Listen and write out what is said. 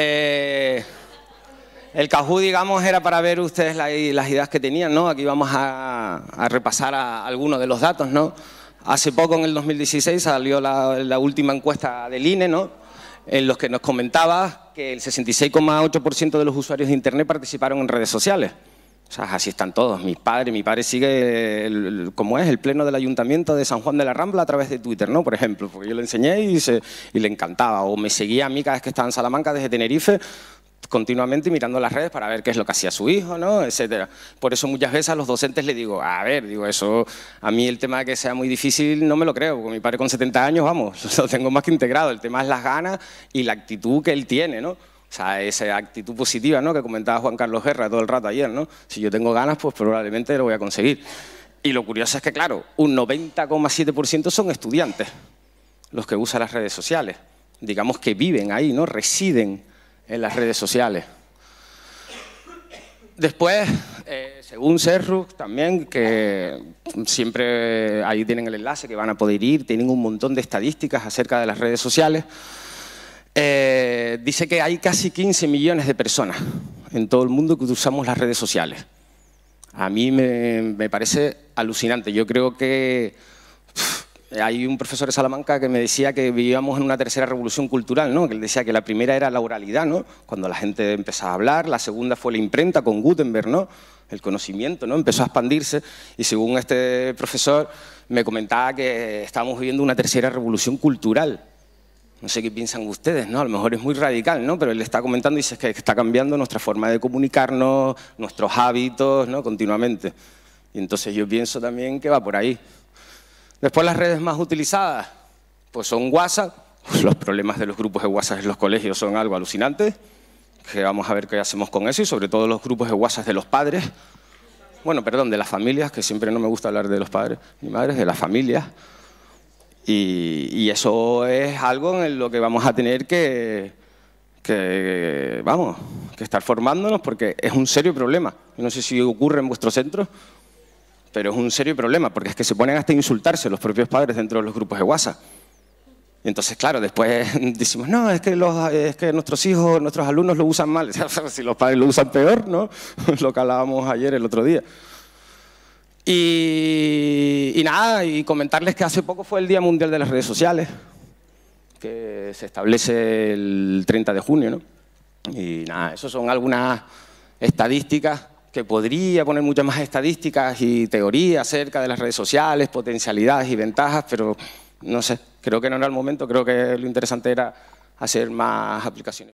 Eh, el Cajú, digamos, era para ver ustedes las ideas que tenían, ¿no? Aquí vamos a, repasar algunos de los datos, ¿no? Hace poco, en el 2016, salió la, última encuesta del INE, ¿no? En los que nos comentaba que el 66,8% de los usuarios de Internet participaron en redes sociales. O sea, así están todos. mi padre sigue, el, como es, el pleno del ayuntamiento de San Juan de la Rambla a través de Twitter, ¿no? Por ejemplo, porque yo le enseñé y, le encantaba. O me seguía a mí cada vez que estaba en Salamanca desde Tenerife, continuamente mirando las redes para ver qué es lo que hacía su hijo, ¿no? etcétera. Por eso muchas veces a los docentes le digo, a ver, digo, eso a mí el tema de que sea muy difícil no me lo creo, porque mi padre con 70 años, vamos, lo tengo más que integrado, el tema es las ganas y la actitud que él tiene, ¿no? O sea, esa actitud positiva ¿no? que comentaba Juan Carlos Guerra todo el rato ayer, ¿no? Si yo tengo ganas, pues probablemente lo voy a conseguir. Y lo curioso es que, claro, un 90,7% son estudiantes los que usan las redes sociales. Digamos que viven ahí, ¿no? Residen en las redes sociales. Después, eh, según CERRUS, también, que siempre ahí tienen el enlace que van a poder ir, tienen un montón de estadísticas acerca de las redes sociales. Eh, dice que hay casi 15 millones de personas en todo el mundo que usamos las redes sociales. A mí me, parece alucinante. Yo creo que hay un profesor de Salamanca que me decía que vivíamos en una tercera revolución cultural, ¿no? que él decía que la primera era la oralidad, ¿no? cuando la gente empezaba a hablar, la segunda fue la imprenta con Gutenberg, ¿no? el conocimiento ¿no? empezó a expandirse y según este profesor me comentaba que estábamos viviendo una tercera revolución cultural, no sé qué piensan ustedes, ¿no? A lo mejor es muy radical, ¿no? Pero él está comentando y dice que está cambiando nuestra forma de comunicarnos, nuestros hábitos, ¿no? Continuamente. Y entonces yo pienso también que va por ahí. Después las redes más utilizadas, pues son WhatsApp. Pues los problemas de los grupos de WhatsApp en los colegios son algo alucinante. Que vamos a ver qué hacemos con eso y sobre todo los grupos de WhatsApp de los padres. Bueno, perdón, de las familias, que siempre no me gusta hablar de los padres ni madres, de las familias. Y, eso es algo en lo que vamos a tener que, vamos, que estar formándonos porque es un serio problema. No sé si ocurre en vuestro centro, pero es un serio problema porque es que se ponen hasta a insultarse los propios padres dentro de los grupos de WhatsApp. entonces, claro, después decimos, no, es que, los, es que nuestros hijos, nuestros alumnos lo usan mal. si los padres lo usan peor, ¿no? lo que hablábamos ayer, el otro día. Y y nada, y comentarles que hace poco fue el Día Mundial de las Redes Sociales, que se establece el 30 de junio, ¿no? Y nada, eso son algunas estadísticas que podría poner muchas más estadísticas y teorías acerca de las redes sociales, potencialidades y ventajas, pero no sé, creo que no era el momento, creo que lo interesante era hacer más aplicaciones.